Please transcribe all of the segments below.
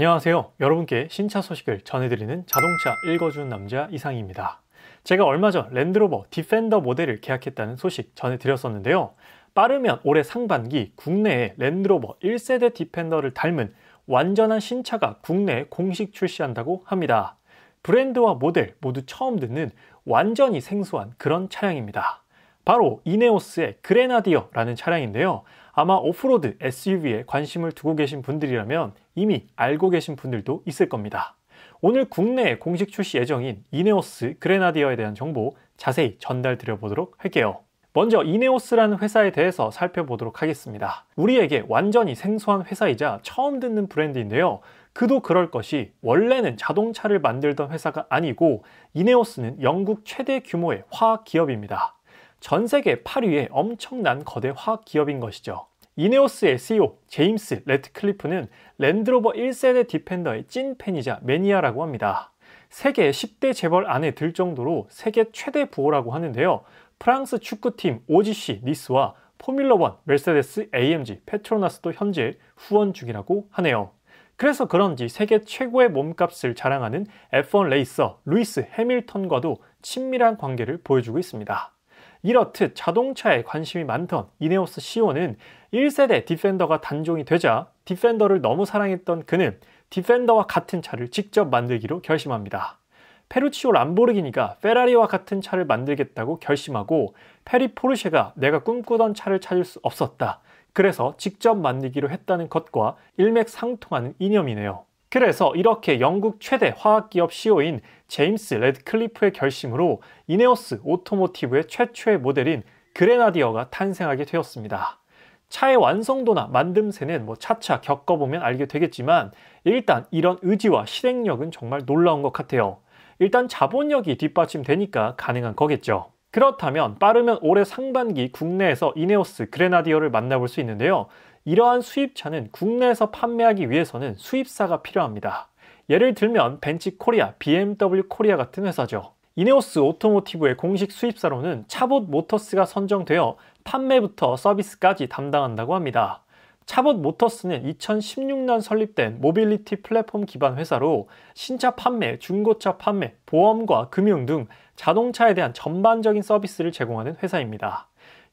안녕하세요. 여러분께 신차 소식을 전해드리는 자동차 읽어주는 남자 이상입니다. 제가 얼마 전 랜드로버 디펜더 모델을 계약했다는 소식 전해드렸었는데요. 빠르면 올해 상반기 국내에 랜드로버 1세대 디펜더를 닮은 완전한 신차가 국내에 공식 출시한다고 합니다. 브랜드와 모델 모두 처음 듣는 완전히 생소한 그런 차량입니다. 바로 이네오스의 그레나디어라는 차량인데요. 아마 오프로드 SUV에 관심을 두고 계신 분들이라면 이미 알고 계신 분들도 있을 겁니다. 오늘 국내에 공식 출시 예정인 이네오스 그레나디어에 대한 정보 자세히 전달드려 보도록 할게요. 먼저 이네오스라는 회사에 대해서 살펴보도록 하겠습니다. 우리에게 완전히 생소한 회사이자 처음 듣는 브랜드인데요. 그도 그럴 것이 원래는 자동차를 만들던 회사가 아니고 이네오스는 영국 최대 규모의 화학 기업입니다. 전 세계 8위의 엄청난 거대 화학 기업인 것이죠. 이네오스 SEO 제임스 레트클리프는 랜드로버 1세대 디펜더의 찐 팬이자 매니아라고 합니다. 세계 10대 재벌 안에 들 정도로 세계 최대 부호라고 하는데요. 프랑스 축구팀 OGC 니스와 포뮬러1 메르세데스 AMG 페트로나스도 현재 후원 중이라고 하네요. 그래서 그런지 세계 최고의 몸값을 자랑하는 F1 레이서 루이스 해밀턴과도 친밀한 관계를 보여주고 있습니다. 이렇듯 자동차에 관심이 많던 이네오스 CEO는 1세대 디펜더가 단종이 되자 디펜더를 너무 사랑했던 그는 디펜더와 같은 차를 직접 만들기로 결심합니다. 페루치오 람보르기니가 페라리와 같은 차를 만들겠다고 결심하고 페리 포르쉐가 내가 꿈꾸던 차를 찾을 수 없었다. 그래서 직접 만들기로 했다는 것과 일맥상통하는 이념이네요. 그래서 이렇게 영국 최대 화학기업 c e o 인 제임스 레드클리프의 결심으로 이네오스 오토모티브의 최초의 모델인 그레나디어가 탄생하게 되었습니다. 차의 완성도나 만듦새는 뭐 차차 겪어보면 알게 되겠지만 일단 이런 의지와 실행력은 정말 놀라운 것 같아요. 일단 자본력이 뒷받침되니까 가능한 거겠죠. 그렇다면 빠르면 올해 상반기 국내에서 이네오스 그레나디어를 만나볼 수 있는데요. 이러한 수입차는 국내에서 판매하기 위해서는 수입사가 필요합니다. 예를 들면 벤치 코리아, BMW 코리아 같은 회사죠. 이네오스 오토모티브의 공식 수입사로는 차봇 모터스가 선정되어 판매부터 서비스까지 담당한다고 합니다. 차봇 모터스는 2016년 설립된 모빌리티 플랫폼 기반 회사로 신차 판매, 중고차 판매, 보험과 금융 등 자동차에 대한 전반적인 서비스를 제공하는 회사입니다.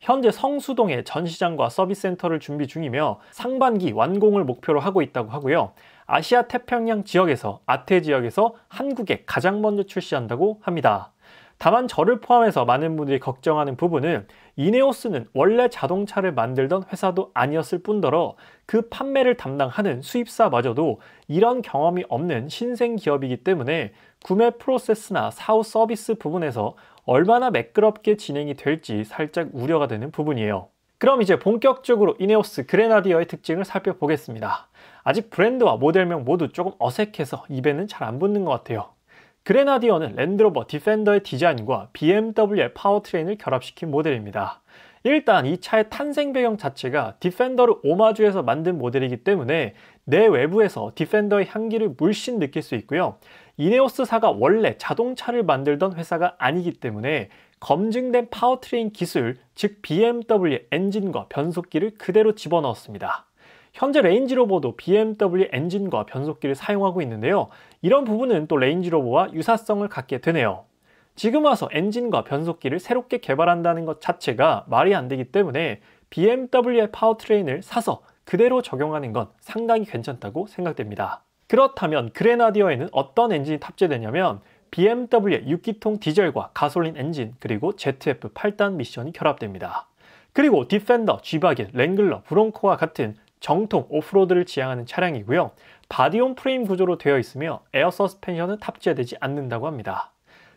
현재 성수동에 전시장과 서비스센터를 준비 중이며 상반기 완공을 목표로 하고 있다고 하고요. 아시아 태평양 지역에서 아태 지역에서 한국에 가장 먼저 출시한다고 합니다. 다만 저를 포함해서 많은 분들이 걱정하는 부분은 이네오스는 원래 자동차를 만들던 회사도 아니었을 뿐더러 그 판매를 담당하는 수입사마저도 이런 경험이 없는 신생 기업이기 때문에 구매 프로세스나 사후 서비스 부분에서 얼마나 매끄럽게 진행이 될지 살짝 우려가 되는 부분이에요. 그럼 이제 본격적으로 이네오스 그레나디어의 특징을 살펴보겠습니다. 아직 브랜드와 모델명 모두 조금 어색해서 입에는 잘 안 붙는 것 같아요. 그레나디어는 랜드로버 디펜더의 디자인과 BMW의 파워트레인을 결합시킨 모델입니다. 일단 이 차의 탄생 배경 자체가 디펜더를 오마주해서 만든 모델이기 때문에 내 외부에서 디펜더의 향기를 물씬 느낄 수 있고요. 이네오스사가 원래 자동차를 만들던 회사가 아니기 때문에 검증된 파워트레인 기술, 즉 b m w 엔진과 변속기를 그대로 집어넣었습니다. 현재 레인지로버도 BMW 엔진과 변속기를 사용하고 있는데요. 이런 부분은 또 레인지로버와 유사성을 갖게 되네요. 지금 와서 엔진과 변속기를 새롭게 개발한다는 것 자체가 말이 안 되기 때문에 BMW의 파워트레인을 사서 그대로 적용하는 건 상당히 괜찮다고 생각됩니다. 그렇다면 그레나디어에는 어떤 엔진이 탑재되냐면 BMW의 6기통 디젤과 가솔린 엔진 그리고 ZF 8단 미션이 결합됩니다. 그리고 디펜더, 쥐바겐, 랭글러, 브롱코와 같은 정통 오프로드를 지향하는 차량이고요. 바디온 프레임 구조로 되어 있으며 에어 서스펜션은 탑재되지 않는다고 합니다.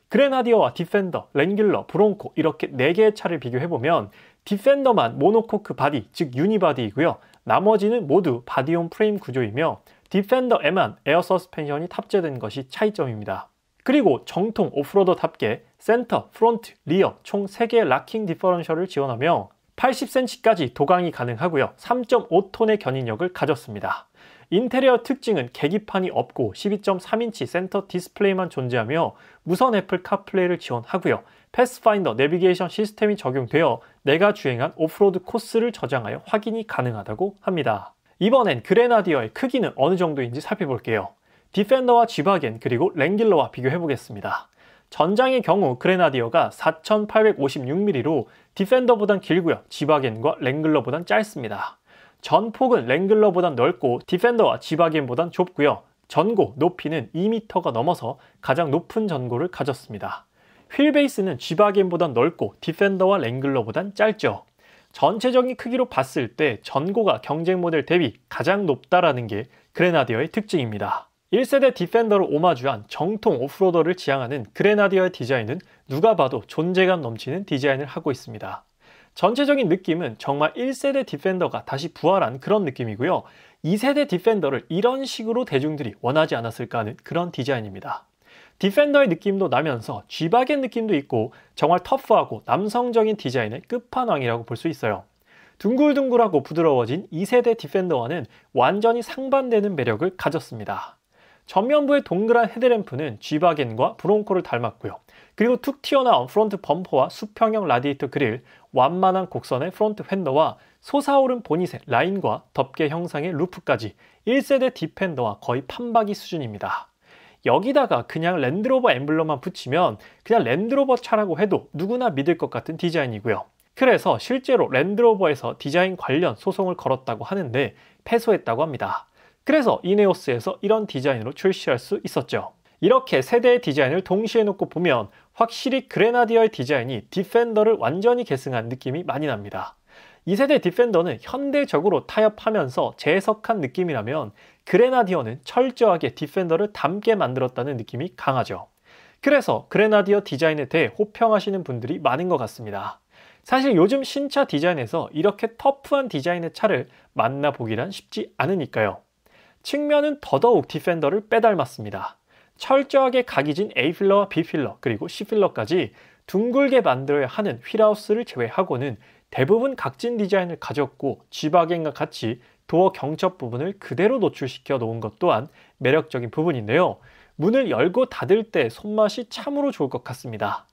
그레나디어와 디펜더, 랭귤러 브롱코 이렇게 4개의 차를 비교해보면 디펜더만 모노코크 바디, 즉 유니바디이고요. 나머지는 모두 바디온 프레임 구조이며 디펜더에만 에어 서스펜션이 탑재된 것이 차이점입니다. 그리고 정통 오프로더답게 센터, 프론트, 리어 총 3개의 락킹 디퍼런셜을 지원하며 80cm까지 도강이 가능하고요. 3.5톤의 견인력을 가졌습니다. 인테리어 특징은 계기판이 없고 12.3인치 센터 디스플레이만 존재하며 무선 애플 카플레이를 지원하고요. 패스파인더 내비게이션 시스템이 적용되어 내가 주행한 오프로드 코스를 저장하여 확인이 가능하다고 합니다. 이번엔 그레나디어의 크기는 어느 정도인지 살펴볼게요. 디펜더와 지바겐 그리고 랭길러와 비교해보겠습니다. 전장의 경우 그레나디어가 4856mm로 디펜더보단 길고요. 지바겐과 랭글러보단 짧습니다. 전폭은 랭글러보단 넓고 디펜더와 지바겐보단 좁고요. 전고 높이는 2m가 넘어서 가장 높은 전고를 가졌습니다. 휠 베이스는 G바겐보단 넓고 디펜더와 랭글러보단 짧죠. 전체적인 크기로 봤을 때 전고가 경쟁 모델 대비 가장 높다라는 게 그레나디어의 특징입니다. 1세대 디펜더를 오마주한 정통 오프로더를 지향하는 그레나디어의 디자인은 누가 봐도 존재감 넘치는 디자인을 하고 있습니다. 전체적인 느낌은 정말 1세대 디펜더가 다시 부활한 그런 느낌이고요. 2세대 디펜더를 이런 식으로 대중들이 원하지 않았을까 하는 그런 디자인입니다. 디펜더의 느낌도 나면서 쥐바겐 느낌도 있고 정말 터프하고 남성적인 디자인의 끝판왕이라고 볼 수 있어요. 둥글둥글하고 부드러워진 2세대 디펜더와는 완전히 상반되는 매력을 가졌습니다. 전면부의 동그란 헤드램프는 쥐바겐과 브론코를 닮았고요. 그리고 툭 튀어나온 프론트 범퍼와 수평형 라디에이터 그릴, 완만한 곡선의 프론트 휀더와 솟아오른 보닛의 라인과 덮개 형상의 루프까지 1세대 디펜더와 거의 판박이 수준입니다. 여기다가 그냥 랜드로버 엠블럼만 붙이면 그냥 랜드로버 차라고 해도 누구나 믿을 것 같은 디자인이고요. 그래서 실제로 랜드로버에서 디자인 관련 소송을 걸었다고 하는데 패소했다고 합니다. 그래서 이네오스에서 이런 디자인으로 출시할 수 있었죠. 이렇게 세대의 디자인을 동시에 놓고 보면 확실히 그레나디어의 디자인이 디펜더를 완전히 계승한 느낌이 많이 납니다. 2세대 디펜더는 현대적으로 타협하면서 재해석한 느낌이라면 그레나디어는 철저하게 디펜더를 닮게 만들었다는 느낌이 강하죠. 그래서 그레나디어 디자인에 대해 호평하시는 분들이 많은 것 같습니다. 사실 요즘 신차 디자인에서 이렇게 터프한 디자인의 차를 만나보기란 쉽지 않으니까요. 측면은 더더욱 디펜더를 빼닮았습니다. 철저하게 각이진 A필러와 B필러 그리고 C필러까지 둥글게 만들어야 하는 휠하우스를 제외하고는 대부분 각진 디자인을 가졌고 쥐바겐과 같이 도어 경첩 부분을 그대로 노출시켜 놓은 것 또한 매력적인 부분인데요. 문을 열고 닫을 때 손맛이 참으로 좋을 것 같습니다.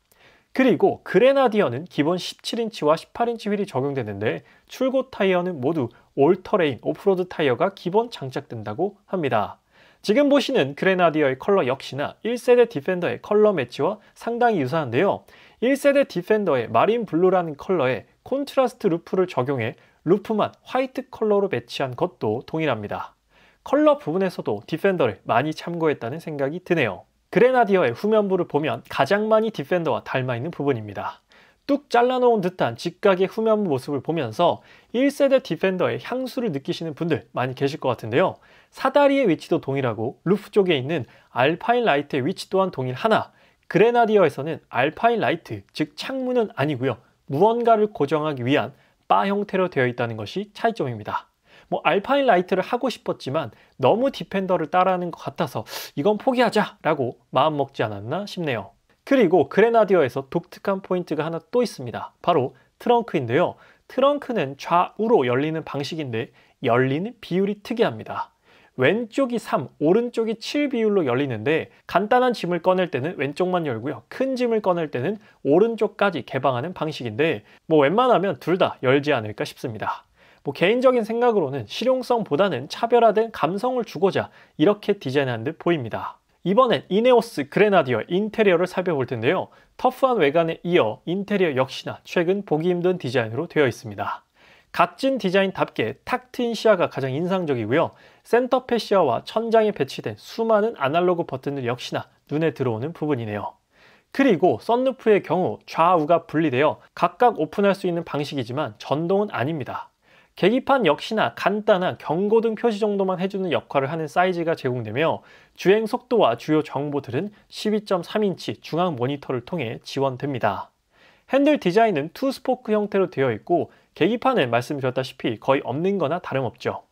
그리고 그레나디어는 기본 17인치와 18인치 휠이 적용되는데 출고 타이어는 모두 올터레인 오프로드 타이어가 기본 장착된다고 합니다. 지금 보시는 그레나디어의 컬러 역시나 1세대 디펜더의 컬러 매치와 상당히 유사한데요. 1세대 디펜더의 마린 블루라는 컬러에 콘트라스트 루프를 적용해 루프만 화이트 컬러로 배치한 것도 동일합니다. 컬러 부분에서도 디펜더를 많이 참고했다는 생각이 드네요. 그레나디어의 후면부를 보면 가장 많이 디펜더와 닮아있는 부분입니다. 뚝 잘라놓은 듯한 직각의 후면부 모습을 보면서 1세대 디펜더의 향수를 느끼시는 분들 많이 계실 것 같은데요. 사다리의 위치도 동일하고 루프 쪽에 있는 알파인 라이트의 위치 또한 동일하나 그레나디어에서는 알파인 라이트, 즉 창문은 아니고요. 무언가를 고정하기 위한 바 형태로 되어 있다는 것이 차이점입니다. 뭐 알파인 라이트를 하고 싶었지만 너무 디펜더를 따라하는 것 같아서 이건 포기하자라고 마음먹지 않았나 싶네요. 그리고 그레나디어에서 독특한 포인트가 하나 또 있습니다. 바로 트렁크인데요. 트렁크는 좌우로 열리는 방식인데 열리는 비율이 특이합니다. 왼쪽이 3, 오른쪽이 7 비율로 열리는데 간단한 짐을 꺼낼 때는 왼쪽만 열고요. 큰 짐을 꺼낼 때는 오른쪽까지 개방하는 방식인데 뭐 웬만하면 둘 다 열지 않을까 싶습니다. 뭐 개인적인 생각으로는 실용성보다는 차별화된 감성을 주고자 이렇게 디자인한 듯 보입니다. 이번엔 이네오스 그레나디어 인테리어를 살펴볼 텐데요. 터프한 외관에 이어 인테리어 역시나 최근 보기 힘든 디자인으로 되어 있습니다. 각진 디자인답게 탁 트인 시야가 가장 인상적이고요. 센터패 시야와 천장에 배치된 수많은 아날로그 버튼들 역시나 눈에 들어오는 부분이네요. 그리고 썬루프의 경우 좌우가 분리되어 각각 오픈할 수 있는 방식이지만 전동은 아닙니다. 계기판 역시나 간단한 경고등 표시 정도만 해주는 역할을 하는 사이즈가 제공되며 주행 속도와 주요 정보들은 12.3인치 중앙 모니터를 통해 지원됩니다. 핸들 디자인은 투스포크 형태로 되어 있고 계기판은 말씀드렸다시피 거의 없는 거나 다름없죠.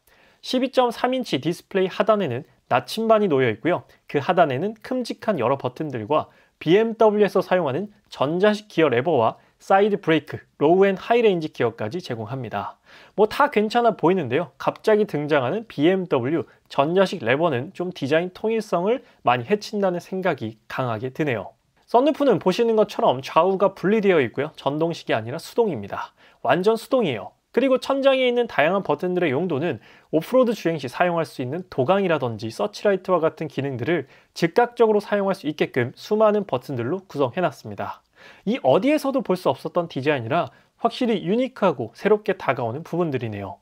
12.3인치 디스플레이 하단에는 나침반이 놓여 있고요. 그 하단에는 큼직한 여러 버튼들과 BMW에서 사용하는 전자식 기어 레버와 사이드 브레이크, 로우 앤 하이레인지 기어까지 제공합니다. 뭐 다 괜찮아 보이는데요. 갑자기 등장하는 BMW 전자식 레버는 좀 디자인 통일성을 많이 해친다는 생각이 강하게 드네요. 썬루프는 보시는 것처럼 좌우가 분리되어 있고요. 전동식이 아니라 수동입니다. 완전 수동이에요. 그리고 천장에 있는 다양한 버튼들의 용도는 오프로드 주행 시 사용할 수 있는 도강이라든지 서치라이트와 같은 기능들을 즉각적으로 사용할 수 있게끔 수많은 버튼들로 구성해놨습니다. 이 어디에서도 볼 수 없었던 디자인이라 확실히 유니크하고 새롭게 다가오는 부분들이네요.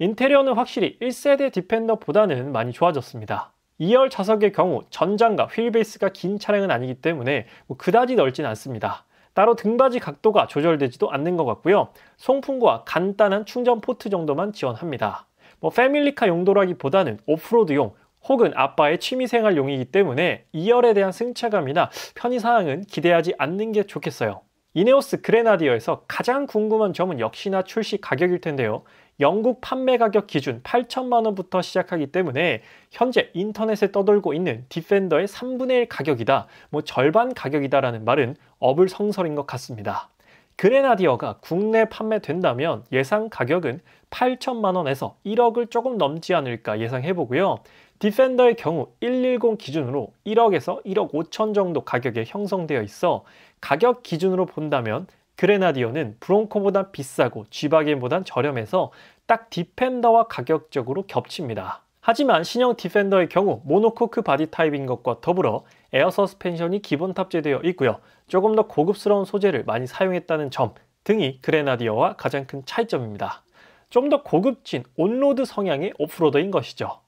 인테리어는 확실히 1세대 디펜더보다는 많이 좋아졌습니다. 2열 좌석의 경우 전장과 휠베이스가 긴 차량은 아니기 때문에 뭐 그다지 넓진 않습니다. 따로 등받이 각도가 조절되지도 않는 것 같고요. 송풍구와 간단한 충전 포트 정도만 지원합니다. 뭐 패밀리카 용도라기보다는 오프로드용 혹은 아빠의 취미생활용이기 때문에 2열에 대한 승차감이나 편의사항은 기대하지 않는 게 좋겠어요. 이네오스 그레나디어에서 가장 궁금한 점은 역시나 출시 가격일 텐데요. 영국 판매 가격 기준 8천만 원부터 시작하기 때문에 현재 인터넷에 떠돌고 있는 디펜더의 3분의 1 가격이다, 뭐 절반 가격이다라는 말은 어불성설인 것 같습니다. 그레나디어가 국내 판매된다면 예상 가격은 8천만 원에서 1억을 조금 넘지 않을까 예상해 보고요. 디펜더의 경우 110 기준으로 1억에서 1억 5천 정도 가격에 형성되어 있어 가격 기준으로 본다면 그레나디오는 브론코보다 비싸고 쥐바겐보단 저렴해서 딱 디펜더와 가격적으로 겹칩니다. 하지만 신형 디펜더의 경우 모노코크 바디 타입인 것과 더불어 에어 서스펜션이 기본 탑재되어 있고요. 조금 더 고급스러운 소재를 많이 사용했다는 점 등이 그레나디어와 가장 큰 차이점입니다. 좀 더 고급진 온로드 성향의 오프로드인 것이죠.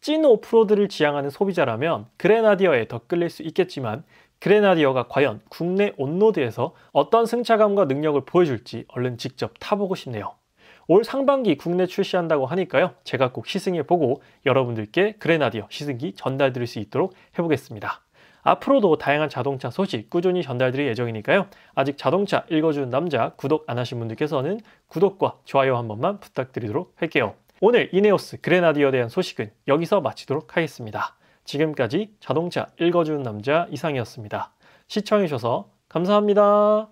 찐 오프로드를 지향하는 소비자라면 그레나디어에 더 끌릴 수 있겠지만 그레나디어가 과연 국내 온로드에서 어떤 승차감과 능력을 보여줄지 얼른 직접 타보고 싶네요. 올 상반기 국내 출시한다고 하니까요. 제가 꼭 시승해보고 여러분들께 그레나디어 시승기 전달드릴 수 있도록 해보겠습니다. 앞으로도 다양한 자동차 소식 꾸준히 전달드릴 예정이니까요. 아직 자동차 읽어주는 남자 구독 안 하신 분들께서는 구독과 좋아요 한 번만 부탁드리도록 할게요. 오늘 이네오스 그레나디어에 대한 소식은 여기서 마치도록 하겠습니다. 지금까지 자동차 읽어주는 남자 이상이었습니다. 시청해주셔서 감사합니다.